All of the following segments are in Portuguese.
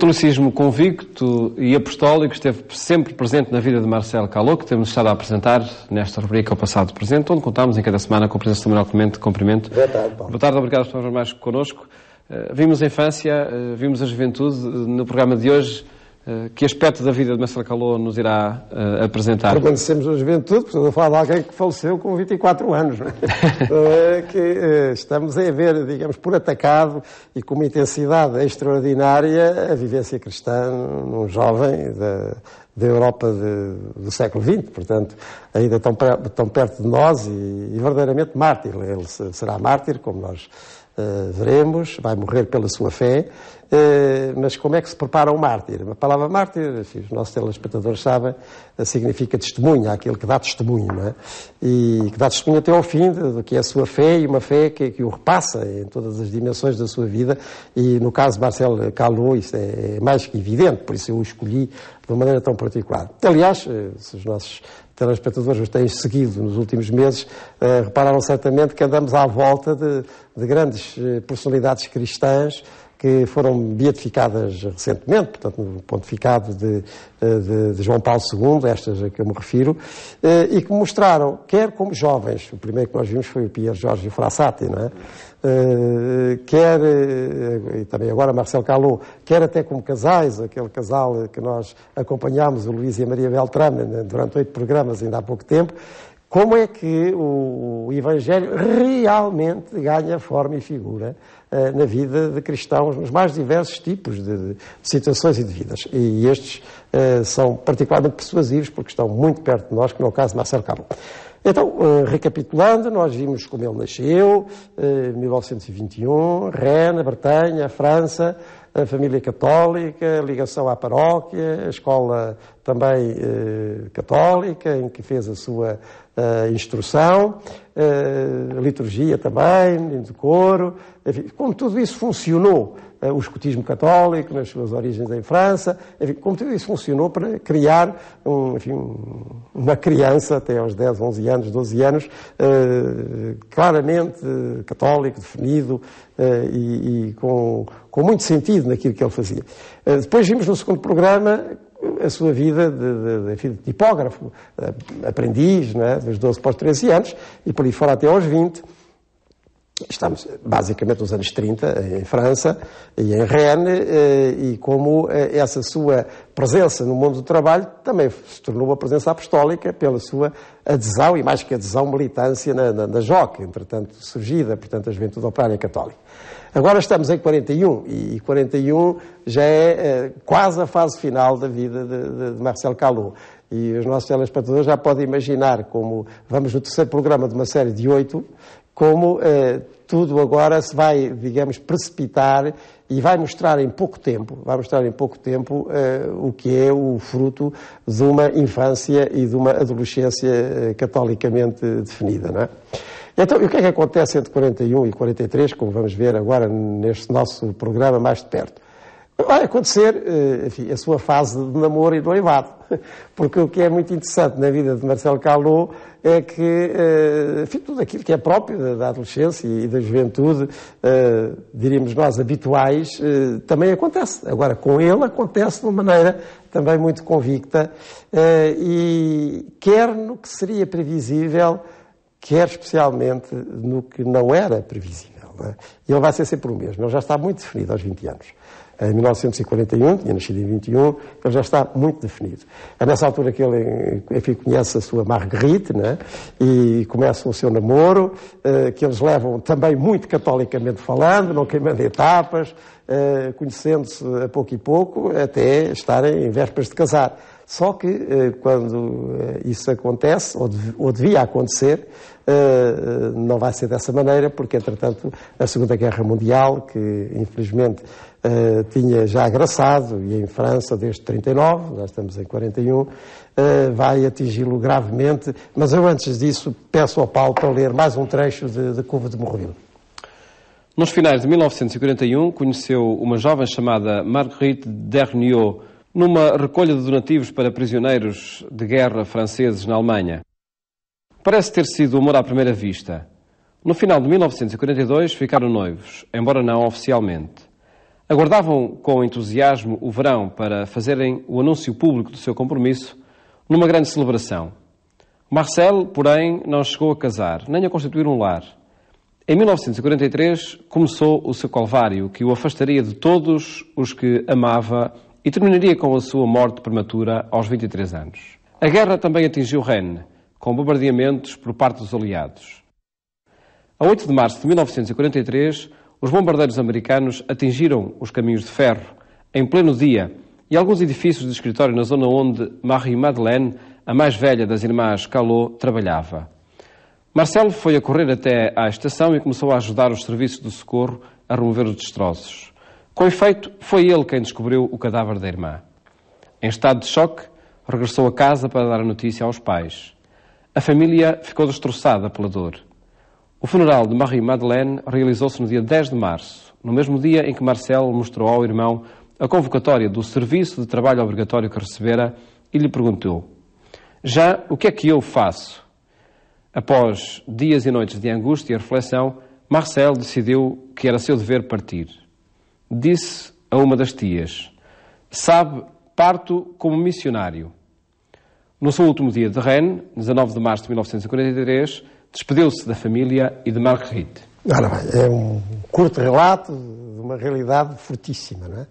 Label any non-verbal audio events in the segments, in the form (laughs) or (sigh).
catolicismo convicto e apostólico esteve sempre presente na vida de Marcelo Calou, que temos estado a apresentar nesta rubrica O Passado Presente, onde contamos em cada semana com a presença do Manuel Clemente. Cumprimento. Boa tarde, Paulo. Boa tarde, obrigado por estar mais connosco. Eh, vimos a infância, eh, vimos a juventude. Eh, no programa de hoje eh, que aspecto da vida de Marcelo nos irá uh, apresentar? Permanecemos na juventude, estou a falar de alguém que faleceu com 24 anos, não é? uh, (laughs) que uh, estamos a ver, digamos, por atacado e com uma intensidade extraordinária a vivência cristã num jovem da, da Europa de, do século XX, portanto, ainda tão, tão perto de nós e, e verdadeiramente mártir. Ele será mártir, como nós veremos, vai morrer pela sua fé eh, mas como é que se prepara um mártir? A palavra mártir, enfim, os nossos telespectadores sabem, eh, significa testemunha, aquele que dá testemunho, não é? E que dá testemunho até ao fim do que é a sua fé e uma fé que, que o repassa em todas as dimensões da sua vida. E no caso de Marcelo Calou, isso é, é mais que evidente, por isso eu o escolhi de uma maneira tão particular. Aliás, eh, se os nossos telespectadores nos têm seguido nos últimos meses, repararam certamente que andamos à volta de, de grandes personalidades cristãs que foram beatificadas recentemente, portanto, no pontificado de, de, de João Paulo II, estas a que eu me refiro, eh, e que mostraram, quer como jovens, o primeiro que nós vimos foi o Pierre Jorge Frassati, não é? Uh, quer, eh, e também agora Marcelo Calou, quer até como casais, aquele casal que nós acompanhámos, o Luís e a Maria Beltrame, durante oito programas ainda há pouco tempo, como é que o Evangelho realmente ganha forma e figura eh, na vida de cristãos, nos mais diversos tipos de, situações e de vidas. E estes eh, são particularmente persuasivos, porque estão muito perto de nós, que no é o caso de Marcelo Cabo. Então, eh, recapitulando, nós vimos como ele nasceu, 1921, Rennes, Bretanha, França, a família católica, a ligação à paróquia, a escola também católica, em que fez a sua uh, instrução, uh, liturgia também, de coro, enfim, como tudo isso funcionou, uh, o escutismo católico nas suas origens em França, enfim, como tudo isso funcionou para criar um, enfim, uma criança até aos 10, 11 anos, 12 anos, claramente católico, definido e, e, com, com muito sentido naquilo que ele fazia. depois vimos no segundo programa a sua vida de, de, enfim, de tipógrafo, eh, aprendiz, né, dos 12 para os 13 anos, e por aí fora até aos 20, estamos basicamente nos anos 30, em França e em Rennes, eh, e como eh, essa sua presença no mundo do trabalho também se tornou uma presença apostólica pela sua adesão, e mais que adesão, militância na, na, na JOC, entretanto surgida, portanto, a Juventude Operária Católica. Agora estamos em 41, e 41 já é eh, quase a fase final da vida de, de Marcel Calou E os nossos telespectadores já podem imaginar como vamos no terceiro programa de uma série de oito, como eh, tudo agora se vai, digamos, precipitar e vai mostrar em pouco tempo, vai mostrar em pouco tempo eh, o que é o fruto de uma infância e de uma adolescência eh, catolicamente definida, não é? Então, o que é que acontece entre 41 e 43, como vamos ver agora neste nosso programa mais de perto? Vai acontecer, eh, enfim, a sua fase de namoro e noivado. (laughs) porque o que é muito interessante na vida de Marcelo Calou é que eh, enfim, tudo aquilo que é próprio da adolescência e da juventude, eh, diríamos nós, habituais, eh, também acontece. Agora, com ele acontece de uma maneira também muito convicta e quer no que seria previsível, quer especialmente no que não era previsível. É? Ele vai ser sempre o mesmo, ele já está muito definido aos 20 anos. É em 1941, tinha nascido em 21, ele já está muito definido. É nessa altura que ele, enfim, conhece a sua Marguerite, né? E começa o seu namoro, eh, que eles levam também muito catolicamente falando, não queimando etapas, eh, conhecendo-se a pouco e pouco, até estarem em vésperas de casar. Só que eh, quando eh, isso acontece, ou devia acontecer, eh, não vai ser dessa maneira, porque entretanto a Segunda Guerra Mundial, que infelizmente tinha já agraçado, e em França desde 39, nós estamos em 41, vai atingi-lo gravemente. Mas eu antes disso peço ao Paulo para ler mais um trecho de, de Cuba de Morreville. Nos finais de 1941, conheceu uma jovem chamada Marguerite Derniot, numa recolha de donativos para prisioneiros de guerra franceses na Alemanha. Parece ter sido amor à primeira vista. No final de 1942 ficaram noivos, embora não oficialmente. Aguardavam com entusiasmo o verão para fazerem o anúncio público do seu compromisso numa grande celebração. Marcel, porém, não chegou a casar, nem a constituir um lar. Em 1943 começou o seu calvário, que o afastaria de todos os que amava e terminaria com a sua morte prematura aos 23 anos. A guerra também atingiu Rennes, com bombardeamentos por parte dos aliados. A 8 de março de 1943, os bombardeiros americanos atingiram os caminhos de ferro, em pleno dia, e alguns edifícios de escritório na zona onde Marie Madeleine, a mais velha das irmãs Calot, trabalhava. Marcelo foi a correr até à estação e começou a ajudar os serviços do socorro a remover os destroços. Com efeito, foi ele quem descobriu o cadáver da irmã. Em estado de choque, regressou a casa para dar a notícia aos pais. A família ficou destroçada pela dor. O funeral de Marie Madeleine realizou-se no dia 10 de março, no mesmo dia em que Marcel mostrou ao irmão a convocatória do serviço de trabalho obrigatório que recebera e lhe perguntou: Já o que é que eu faço? Após dias e noites de angústia e reflexão, Marcel decidiu que era seu dever partir disse a uma das tias: Sabe, parto como missionário. No seu último dia de Rennes, 19 de março de 1943, despediu-se da família e de Marguerite. Ora bem, é um curto relato de uma realidade fortíssima, não é?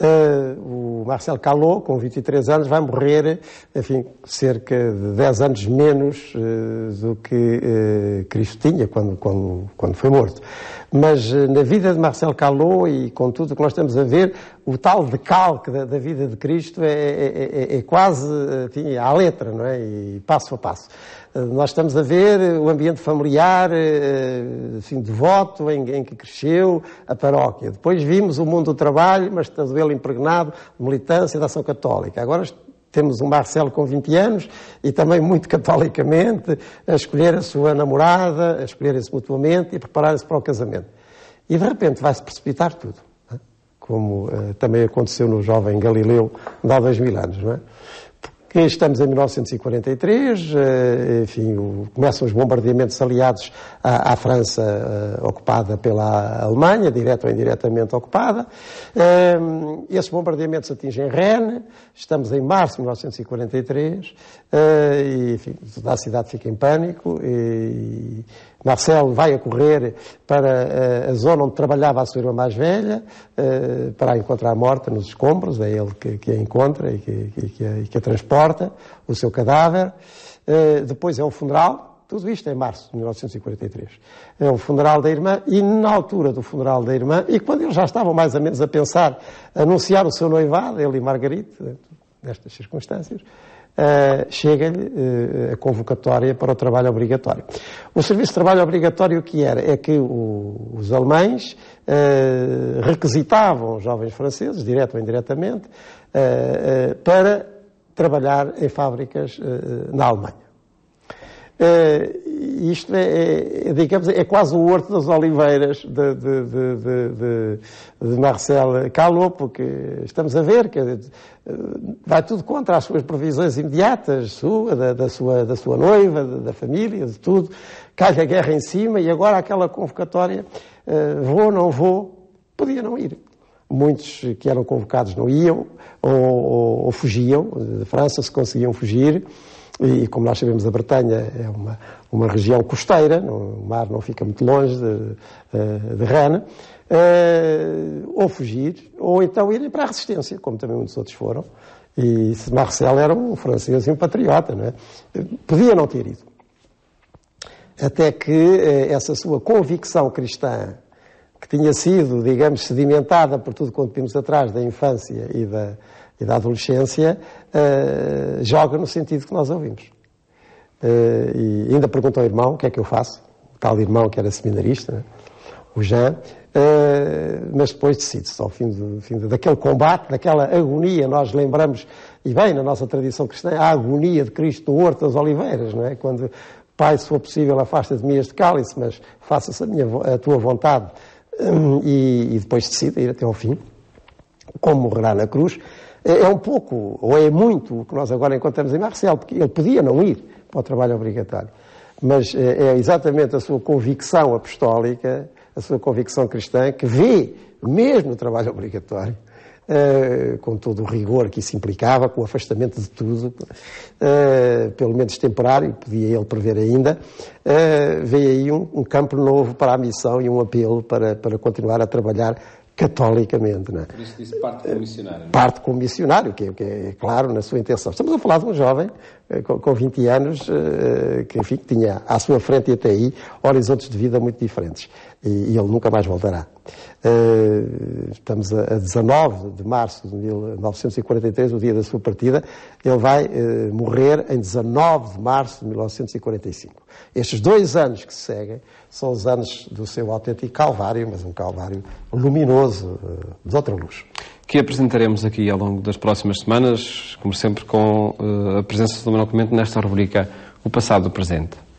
Eh, o Marcel Calot, com 23 anos, vai morrer, enfim, cerca de 10 anos menos eh, do que eh, Cristo tinha quando, quando, quando foi morto. Mas na vida de Marcel Calot e com tudo o que nós estamos a ver, o tal decalque da, da vida de Cristo é, é, é, é, é quase enfim, é à letra, não é? E passo a passo. Eh, nós estamos a ver o ambiente familiar, eh, assim, devoto em, em que cresceu, a paróquia. Depois vimos o mundo do trabalho, mas todo ele impregnado de militância da ação católica. Agora temos um Marcelo com 20 anos e também muito (laughs) catolicamente a escolher a sua namorada, a escolherem-se mutuamente e prepararem-se para o casamento. E de repente vai-se precipitar tudo como uh, também aconteceu no jovem Galileu de há dois mil anos, não é? Estamos em 1943, eh, enfim, começam os bombardeamentos aliados à, à França eh, ocupada pela Alemanha, direta ou indiretamente ocupada. Eh, esses bombardeamentos atingem Rennes, estamos em março de 1943, e enfim, toda a cidade fica em pânico e Marcel vai a correr para a zona onde trabalhava a sua irmã mais velha, para a encontrar morta nos escombros, é ele que, que a encontra e que, que, que a, que a transporta o seu cadáver. Eh, depois é o funeral, tudo isto em março de 1943. É o funeral da irmã, e na altura do funeral da irmã, e quando eles já estavam mais ou menos a pensar, anunciar o seu noivado, ele e Margarite, nestas circunstâncias, Uh, chega-lhe uh, a convocatória para o trabalho obrigatório. O serviço de trabalho obrigatório o que era? É que o, os alemães uh, requisitavam os jovens franceses, direto ou indiretamente, para trabalhar em fábricas uh, na Alemanha. Uh, isto é, é, é, digamos, é quase o horto das oliveiras de, de, de, de, de Marcel Calot, porque estamos a ver que uh, vai tudo contra as suas previsões imediatas, sua, da, da sua, da sua noiva, da, da família, de tudo. Cai a guerra em cima e agora aquela convocatória, uh, vou, não vou, podia não ir muitos que eram convocados não iam ou, ou, ou fugiam, da França se conseguiam fugir, e, como nós sabemos, a Bretanha é uma, uma região costeira, o mar não fica muito longe de, eh, de Rennes uh, eh, ou fugir, ou então irem para a resistência, como também muitos outros foram, e Marcel era um francês e um patriota, não é? Podia não ter ido. Até que eh, essa sua convicção cristã que tinha sido, digamos, sedimentada por tudo quanto tínhamos atrás da infância e da, e da adolescência, uh, joga no sentido que nós ouvimos. Uh, e ainda pergunto ao irmão o que é que eu faço, o tal irmão que era seminarista, né? o Jean, uh, mas depois decide-se, ao fim, fim daquele combate, daquela agonia, nós lembramos, e bem, na nossa tradição cristã, a agonia de Cristo no Horto das Oliveiras, não é? Quando, Pai, se for possível, afasta de mim este cálice, mas faça-se a, a tua vontade Hum, e, e, depois decide ir até ao fim, como morrerá na cruz. É, é um pouco, ou é muito, o que nós agora encontramos em Marcel, porque ele podia não ir para o trabalho obrigatório. Mas eh, é exatamente a sua convicção apostólica, a sua convicção cristã, que vê mesmo o trabalho obrigatório eh, com todo o rigor que isso implicava, com o afastamento de tudo, eh, pelo menos temporário, podia ele prever ainda, eh, veio aí um, um, campo novo para a missão e um apelo para, para continuar a trabalhar catolicamente. Não é? Por isso disse parte como missionário. É? Parte como missionário, que é, que é, claro na sua intenção. Estamos a falar de um jovem com, com 20 anos que, enfim, tinha à sua frente e até aí horizontes de vida muito diferentes. E, e ele nunca mais voltará. Eh, estamos a 19 de março de 1943, o dia da sua partida, ele vai eh, morrer em 19 de março de 1945. Estes dois anos que se seguem são os anos do seu autêntico calvário, mas um calvário luminoso, eh, de outra luz. Que apresentaremos aqui ao longo das próximas semanas, como sempre, com a presença do Manuel Clemente nesta rubrica O Passado do Presente.